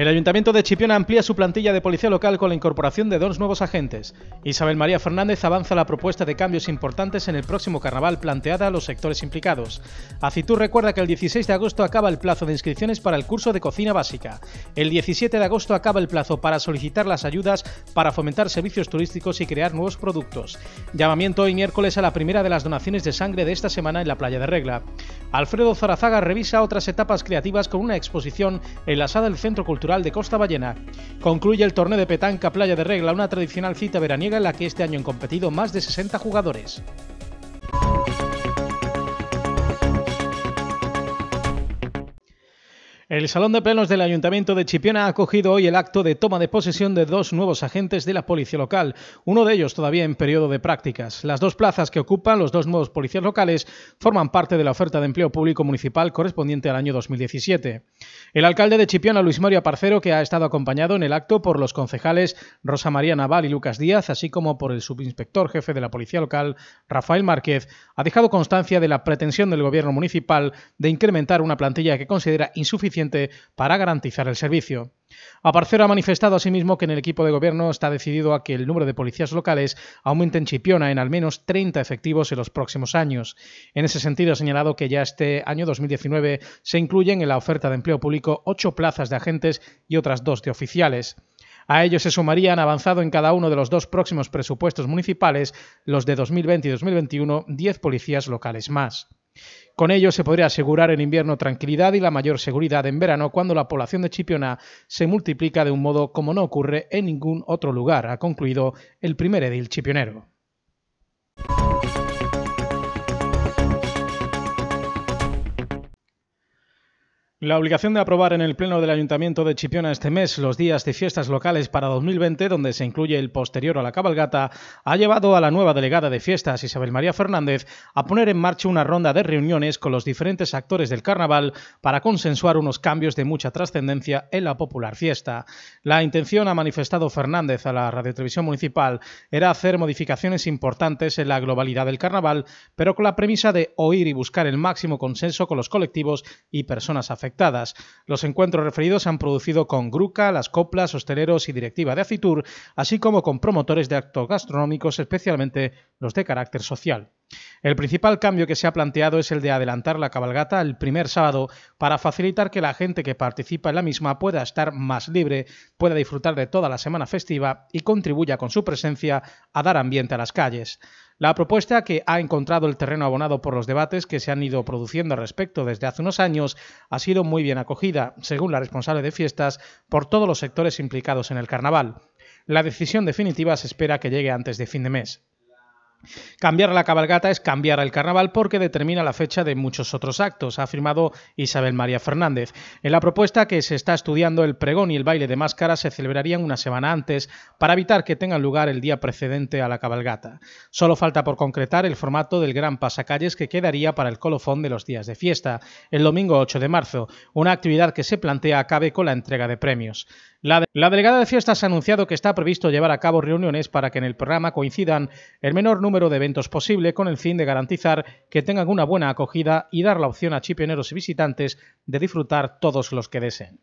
El Ayuntamiento de Chipiona amplía su plantilla de policía local con la incorporación de dos nuevos agentes. Isabel María Fernández avanza la propuesta de cambios importantes en el próximo carnaval planteada a los sectores implicados. Acitur recuerda que el 16 de agosto acaba el plazo de inscripciones para el curso de cocina básica. El 17 de agosto acaba el plazo para solicitar las ayudas para fomentar servicios turísticos y crear nuevos productos. Llamamiento hoy miércoles a la primera de las donaciones de sangre de esta semana en la playa de Regla. Alfredo Zarazaga revisa otras etapas creativas con una exposición enlazada del Centro Cultural de Costa Ballena. Concluye el torneo de petanca Playa de Regla, una tradicional cita veraniega en la que este año han competido más de 60 jugadores. El Salón de Plenos del Ayuntamiento de Chipiona ha acogido hoy el acto de toma de posesión de dos nuevos agentes de la policía local, uno de ellos todavía en periodo de prácticas. Las dos plazas que ocupan los dos nuevos policías locales forman parte de la oferta de empleo público municipal correspondiente al año 2017. El alcalde de Chipiona, Luis Mario Parcero, que ha estado acompañado en el acto por los concejales Rosa María Naval y Lucas Díaz, así como por el subinspector jefe de la policía local, Rafael Márquez, ha dejado constancia de la pretensión del gobierno municipal de incrementar una plantilla que considera insuficiente para garantizar el servicio. Aparcero ha manifestado asimismo que en el equipo de gobierno está decidido a que el número de policías locales aumente en Chipiona en al menos 30 efectivos en los próximos años. En ese sentido, ha señalado que ya este año 2019 se incluyen en la oferta de empleo público ocho plazas de agentes y otras dos de oficiales. A ello se sumarían avanzado en cada uno de los dos próximos presupuestos municipales, los de 2020 y 2021, 10 policías locales más. Con ello se podría asegurar en invierno tranquilidad y la mayor seguridad en verano cuando la población de Chipiona se multiplica de un modo como no ocurre en ningún otro lugar, ha concluido el primer edil chipionero. La obligación de aprobar en el Pleno del Ayuntamiento de Chipiona este mes los días de fiestas locales para 2020, donde se incluye el posterior a la cabalgata, ha llevado a la nueva delegada de fiestas, Isabel María Fernández, a poner en marcha una ronda de reuniones con los diferentes actores del carnaval para consensuar unos cambios de mucha trascendencia en la popular fiesta. La intención, ha manifestado Fernández a la radiotelevisión municipal, era hacer modificaciones importantes en la globalidad del carnaval, pero con la premisa de oír y buscar el máximo consenso con los colectivos y personas afectadas los encuentros referidos se han producido con Gruca, las coplas, hosteleros y directiva de Acitur, así como con promotores de actos gastronómicos, especialmente los de carácter social. El principal cambio que se ha planteado es el de adelantar la cabalgata el primer sábado para facilitar que la gente que participa en la misma pueda estar más libre, pueda disfrutar de toda la semana festiva y contribuya con su presencia a dar ambiente a las calles. La propuesta que ha encontrado el terreno abonado por los debates que se han ido produciendo al respecto desde hace unos años ha sido muy bien acogida, según la responsable de fiestas, por todos los sectores implicados en el carnaval. La decisión definitiva se espera que llegue antes de fin de mes. Cambiar la cabalgata es cambiar el carnaval porque determina la fecha de muchos otros actos, ha afirmado Isabel María Fernández. En la propuesta que se está estudiando, el pregón y el baile de máscaras se celebrarían una semana antes para evitar que tengan lugar el día precedente a la cabalgata. Solo falta por concretar el formato del gran pasacalles que quedaría para el colofón de los días de fiesta, el domingo 8 de marzo, una actividad que se plantea acabe con la entrega de premios. La, la delegada de fiestas ha anunciado que está previsto llevar a cabo reuniones para que en el programa coincidan el menor número número de eventos posible con el fin de garantizar que tengan una buena acogida y dar la opción a chipioneros y visitantes de disfrutar todos los que deseen.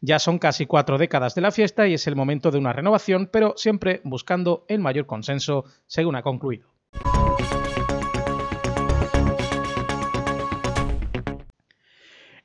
Ya son casi cuatro décadas de la fiesta y es el momento de una renovación, pero siempre buscando el mayor consenso, según ha concluido.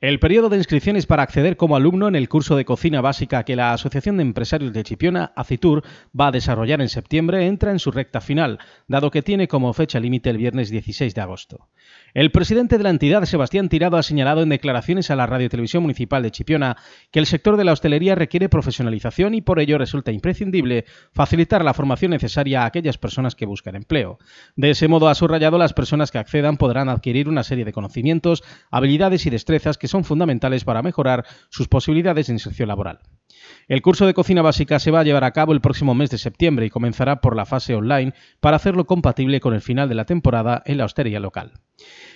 El periodo de inscripciones para acceder como alumno en el curso de cocina básica que la Asociación de Empresarios de Chipiona, ACITUR, va a desarrollar en septiembre entra en su recta final, dado que tiene como fecha límite el viernes 16 de agosto. El presidente de la entidad, Sebastián Tirado, ha señalado en declaraciones a la Radio Televisión Municipal de Chipiona que el sector de la hostelería requiere profesionalización y por ello resulta imprescindible facilitar la formación necesaria a aquellas personas que buscan empleo. De ese modo, ha subrayado las personas que accedan podrán adquirir una serie de conocimientos, habilidades y destrezas que son fundamentales para mejorar sus posibilidades de inserción laboral. El curso de cocina básica se va a llevar a cabo el próximo mes de septiembre y comenzará por la fase online para hacerlo compatible con el final de la temporada en la hostería local.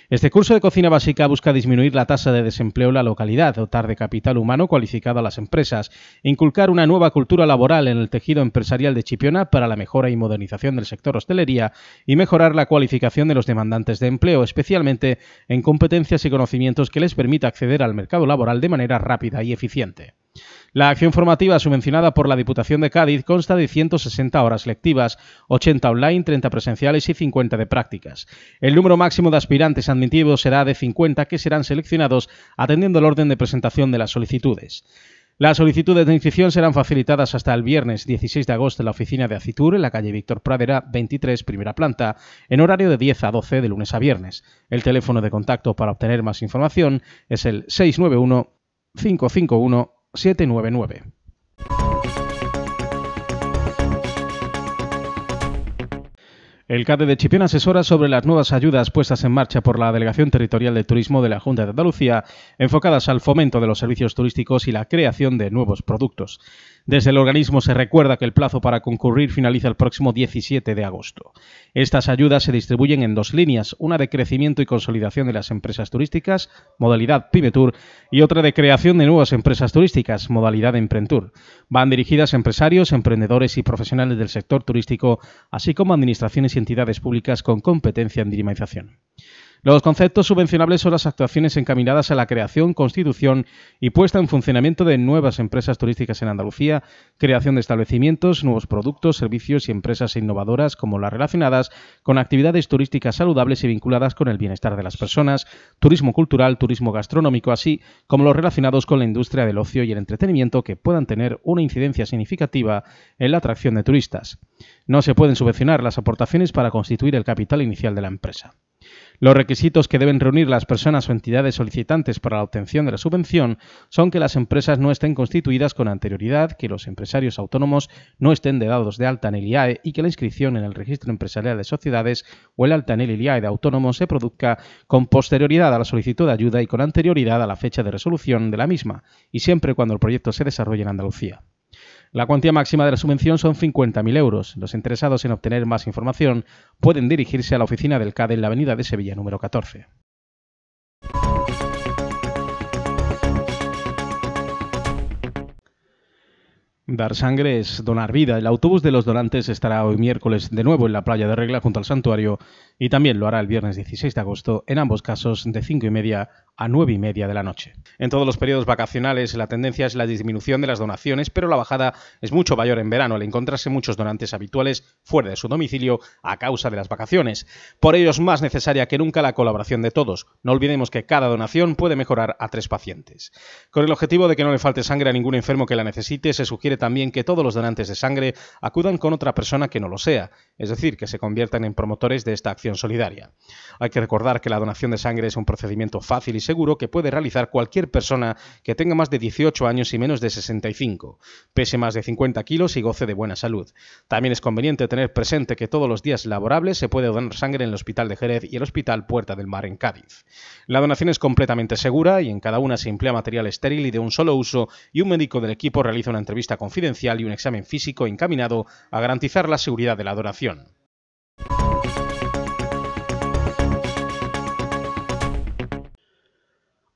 Este curso de cocina básica busca disminuir la tasa de desempleo en la localidad, dotar de capital humano cualificado a las empresas, inculcar una nueva cultura laboral en el tejido empresarial de Chipiona para la mejora y modernización del sector hostelería y mejorar la cualificación de los demandantes de empleo, especialmente en competencias y conocimientos que les permita acceder al mercado laboral de manera rápida y eficiente. La acción formativa subvencionada por la Diputación de Cádiz consta de 160 horas lectivas, 80 online, 30 presenciales y 50 de prácticas. El número máximo de aspirantes admitidos será de 50 que serán seleccionados atendiendo el orden de presentación de las solicitudes. Las solicitudes de inscripción serán facilitadas hasta el viernes 16 de agosto en la oficina de Acitur, en la calle Víctor Pradera, 23, primera planta, en horario de 10 a 12 de lunes a viernes. El teléfono de contacto para obtener más información es el 691 551 799. El CADE de Chipión asesora sobre las nuevas ayudas puestas en marcha por la Delegación Territorial de Turismo de la Junta de Andalucía, enfocadas al fomento de los servicios turísticos y la creación de nuevos productos. Desde el organismo se recuerda que el plazo para concurrir finaliza el próximo 17 de agosto. Estas ayudas se distribuyen en dos líneas, una de crecimiento y consolidación de las empresas turísticas, modalidad PymeTour, y otra de creación de nuevas empresas turísticas, modalidad Emprentur. Van dirigidas a empresarios, emprendedores y profesionales del sector turístico, así como administraciones y entidades públicas con competencia en dinamización. Los conceptos subvencionables son las actuaciones encaminadas a la creación, constitución y puesta en funcionamiento de nuevas empresas turísticas en Andalucía, creación de establecimientos, nuevos productos, servicios y empresas innovadoras como las relacionadas con actividades turísticas saludables y vinculadas con el bienestar de las personas, turismo cultural, turismo gastronómico, así como los relacionados con la industria del ocio y el entretenimiento que puedan tener una incidencia significativa en la atracción de turistas. No se pueden subvencionar las aportaciones para constituir el capital inicial de la empresa. Los requisitos que deben reunir las personas o entidades solicitantes para la obtención de la subvención son que las empresas no estén constituidas con anterioridad, que los empresarios autónomos no estén de dados de alta en el IAE y que la inscripción en el registro empresarial de sociedades o el alta en el IAE de autónomos se produzca con posterioridad a la solicitud de ayuda y con anterioridad a la fecha de resolución de la misma, y siempre cuando el proyecto se desarrolle en Andalucía. La cuantía máxima de la subvención son 50.000 euros. Los interesados en obtener más información pueden dirigirse a la oficina del CAD e en la Avenida de Sevilla número 14. Dar sangre es donar vida. El autobús de los donantes estará hoy miércoles de nuevo en la playa de Regla junto al santuario y también lo hará el viernes 16 de agosto, en ambos casos de 5 y media a 9 y media de la noche. En todos los periodos vacacionales la tendencia es la disminución de las donaciones, pero la bajada es mucho mayor en verano al encontrarse muchos donantes habituales fuera de su domicilio a causa de las vacaciones. Por ello es más necesaria que nunca la colaboración de todos. No olvidemos que cada donación puede mejorar a tres pacientes. Con el objetivo de que no le falte sangre a ningún enfermo que la necesite, se sugiere también que todos los donantes de sangre acudan con otra persona que no lo sea, es decir, que se conviertan en promotores de esta acción solidaria. Hay que recordar que la donación de sangre es un procedimiento fácil y seguro que puede realizar cualquier persona que tenga más de 18 años y menos de 65, pese más de 50 kilos y goce de buena salud. También es conveniente tener presente que todos los días laborables se puede donar sangre en el Hospital de Jerez y el Hospital Puerta del Mar en Cádiz. La donación es completamente segura y en cada una se emplea material estéril y de un solo uso y un médico del equipo realiza una entrevista confidencial y un examen físico encaminado a garantizar la seguridad de la donación.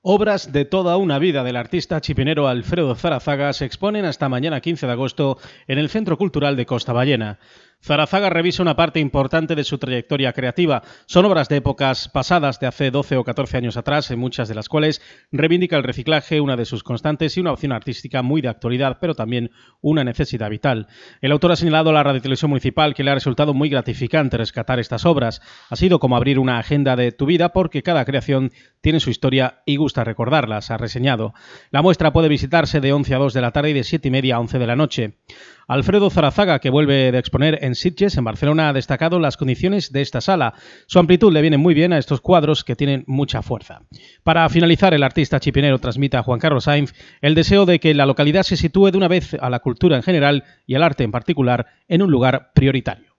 Obras de toda una vida del artista chipinero Alfredo Zarazaga se exponen hasta mañana 15 de agosto en el Centro Cultural de Costa Ballena. Zarazaga revisa una parte importante de su trayectoria creativa. Son obras de épocas pasadas, de hace 12 o 14 años atrás, en muchas de las cuales reivindica el reciclaje, una de sus constantes y una opción artística muy de actualidad, pero también una necesidad vital. El autor ha señalado a la Radio Televisión Municipal que le ha resultado muy gratificante rescatar estas obras. Ha sido como abrir una agenda de tu vida porque cada creación tiene su historia y gusta recordarlas, ha reseñado. La muestra puede visitarse de 11 a 2 de la tarde y de 7 y media a 11 de la noche. Alfredo Zarazaga, que vuelve de exponer en Sitges, en Barcelona, ha destacado las condiciones de esta sala. Su amplitud le viene muy bien a estos cuadros que tienen mucha fuerza. Para finalizar, el artista chipinero transmite a Juan Carlos Sainz el deseo de que la localidad se sitúe de una vez a la cultura en general y al arte en particular en un lugar prioritario.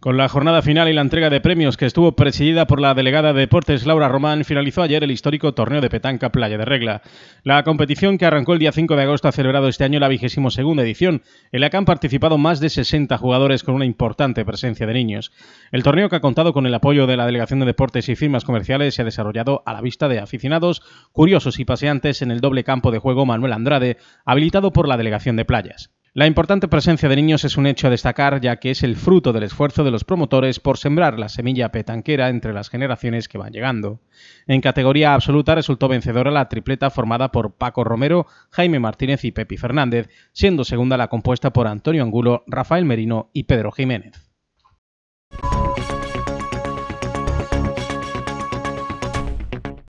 Con la jornada final y la entrega de premios que estuvo presidida por la delegada de deportes Laura Román, finalizó ayer el histórico torneo de petanca Playa de Regla. La competición que arrancó el día 5 de agosto ha celebrado este año la vigésimo segunda edición, en la que han participado más de 60 jugadores con una importante presencia de niños. El torneo que ha contado con el apoyo de la Delegación de Deportes y firmas comerciales se ha desarrollado a la vista de aficionados, curiosos y paseantes en el doble campo de juego Manuel Andrade, habilitado por la Delegación de Playas. La importante presencia de niños es un hecho a destacar ya que es el fruto del esfuerzo de los promotores por sembrar la semilla petanquera entre las generaciones que van llegando. En categoría absoluta resultó vencedora la tripleta formada por Paco Romero, Jaime Martínez y Pepi Fernández, siendo segunda la compuesta por Antonio Angulo, Rafael Merino y Pedro Jiménez.